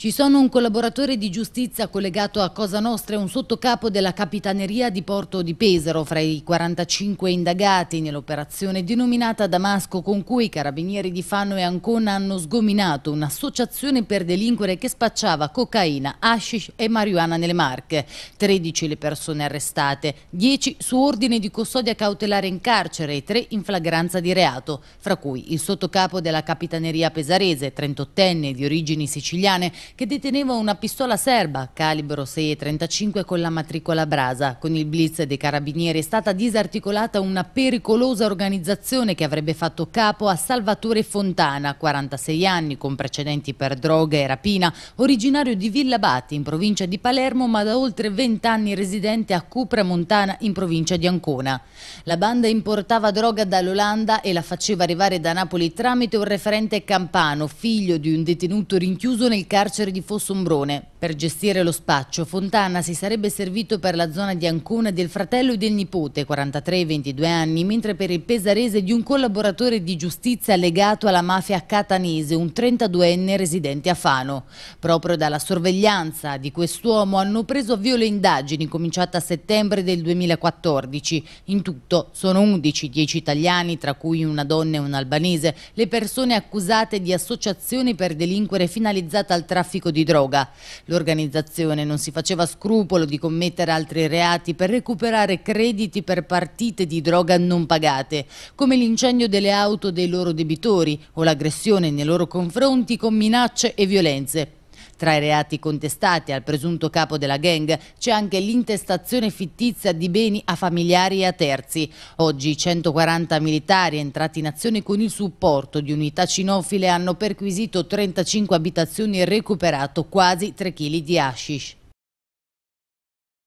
Ci sono un collaboratore di giustizia collegato a Cosa Nostra e un sottocapo della Capitaneria di Porto di Pesaro fra i 45 indagati nell'operazione denominata Damasco con cui i carabinieri di Fanno e Ancona hanno sgominato un'associazione per delinquere che spacciava cocaina, hashish e marijuana nelle Marche. 13 le persone arrestate, 10 su ordine di custodia cautelare in carcere e 3 in flagranza di reato, fra cui il sottocapo della Capitaneria pesarese, 38enne di origini siciliane, che deteneva una pistola serba calibro 6.35 con la matricola brasa. Con il blitz dei carabinieri è stata disarticolata una pericolosa organizzazione che avrebbe fatto capo a Salvatore Fontana, 46 anni, con precedenti per droga e rapina, originario di Villa Batti in provincia di Palermo ma da oltre 20 anni residente a Cupra Montana in provincia di Ancona. La banda importava droga dall'Olanda e la faceva arrivare da Napoli tramite un referente campano, figlio di un detenuto rinchiuso nel carcere carcere di Fossombrone. Per gestire lo spaccio, Fontana si sarebbe servito per la zona di Ancona del fratello e del nipote, 43 22 anni, mentre per il pesarese di un collaboratore di giustizia legato alla mafia catanese, un 32enne residente a Fano. Proprio dalla sorveglianza di quest'uomo hanno preso avvio le indagini, cominciate a settembre del 2014. In tutto sono 11, 10 italiani, tra cui una donna e un albanese, le persone accusate di associazioni per delinquere finalizzata al traffico traffico di droga. L'organizzazione non si faceva scrupolo di commettere altri reati per recuperare crediti per partite di droga non pagate, come l'incendio delle auto dei loro debitori o l'aggressione nei loro confronti con minacce e violenze. Tra i reati contestati al presunto capo della gang c'è anche l'intestazione fittizia di beni a familiari e a terzi. Oggi 140 militari entrati in azione con il supporto di unità cinofile hanno perquisito 35 abitazioni e recuperato quasi 3 kg di hashish.